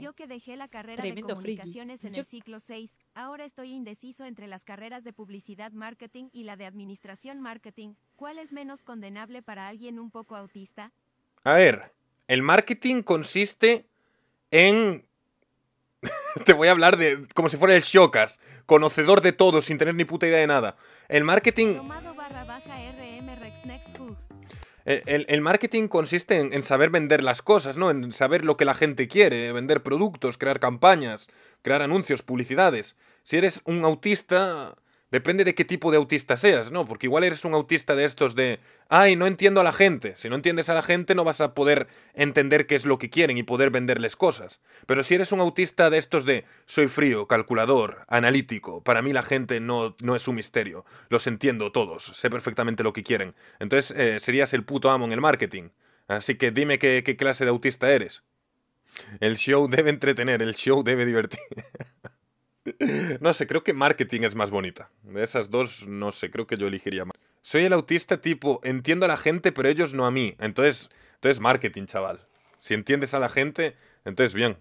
yo que dejé la carrera de comunicaciones en el ciclo 6, ahora estoy indeciso entre las carreras de publicidad marketing y la de administración marketing. ¿Cuál es menos condenable para alguien un poco autista? A ver, el marketing consiste en... Te voy a hablar de como si fuera el Shokas, conocedor de todo sin tener ni puta idea de nada. El marketing el, marketing consiste en, en, saber vender las cosas, ¿no? En saber lo que la gente quiere, vender productos, crear campañas, crear anuncios, publicidades. Si eres un autista, Depende de qué tipo de autista seas, ¿no? Porque igual eres un autista de estos de, ay, no entiendo a la gente. Si no entiendes a la gente no vas a poder entender qué es lo que quieren y poder venderles cosas. Pero si eres un autista de estos de, soy frío, calculador, analítico, para mí la gente no, no es un misterio. Los entiendo todos, sé perfectamente lo que quieren. Entonces eh, serías el puto amo en el marketing. Así que dime qué clase de autista eres. El show debe entretener, el show debe divertir. No sé, creo que marketing es más bonita. De esas dos, no sé, creo que yo elegiría más. Soy el autista tipo, entiendo a la gente, pero ellos no a mí. Entonces, entonces marketing, chaval. Si entiendes a la gente, entonces bien.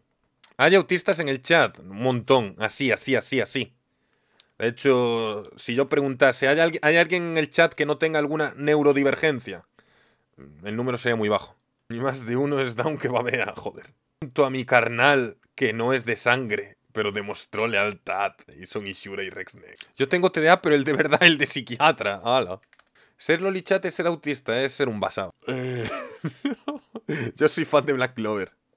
Hay autistas en el chat, un montón, así, así, así, así. De hecho, si yo preguntase, ¿hay, alguien, en el chat que no tenga alguna neurodivergencia? Mm, el número sería muy bajo. Ni más de uno es down que babea, joder. Junto a mi carnal, que no es de sangre, pero demostró lealtad. y Son Ishura y Rexneck. Yo tengo TDA, pero el de verdad, el de psiquiatra. Ser Ser lolichat es ser autista, es ser un basado. Eh, Yo soy fan de Black Clover.